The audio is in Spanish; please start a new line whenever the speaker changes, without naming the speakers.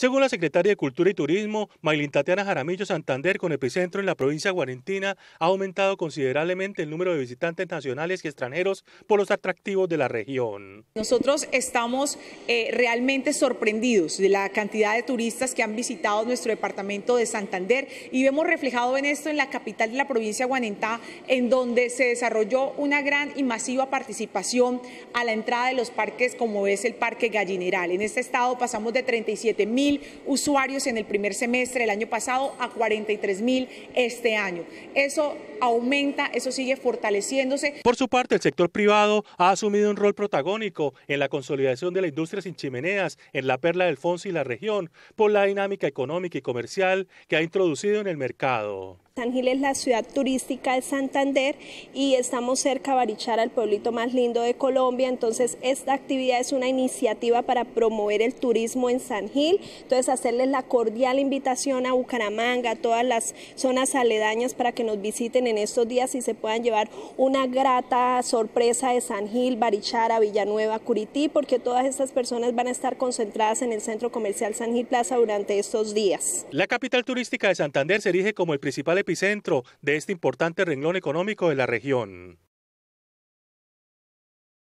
Según la secretaria de Cultura y Turismo, Maylin Tatiana Jaramillo Santander, con epicentro en la provincia guarentina, ha aumentado considerablemente el número de visitantes nacionales y extranjeros por los atractivos de la región.
Nosotros estamos eh, realmente sorprendidos de la cantidad de turistas que han visitado nuestro departamento de Santander y vemos reflejado en esto en la capital de la provincia guarentá en donde se desarrolló una gran y masiva participación a la entrada de los parques como es el Parque Gallineral. En este estado pasamos de 37.000 usuarios en el primer semestre del año pasado a 43 mil este año. Eso aumenta, eso sigue fortaleciéndose.
Por su parte, el sector privado ha asumido un rol protagónico en la consolidación de la industria sin chimeneas en la Perla del alfonso y la región por la dinámica económica y comercial que ha introducido en el mercado.
San Gil es la ciudad turística de Santander y estamos cerca a Barichara, el pueblito más lindo de Colombia. Entonces, esta actividad es una iniciativa para promover el turismo en San Gil. Entonces, hacerles la cordial invitación a Bucaramanga, a todas las zonas aledañas para que nos visiten en estos días y se puedan llevar una grata sorpresa de San Gil, Barichara, Villanueva, Curití, porque todas estas personas van a estar concentradas en el centro comercial San Gil Plaza durante estos días.
La capital turística de Santander se erige como el principal epicentro de este importante renglón económico de la región.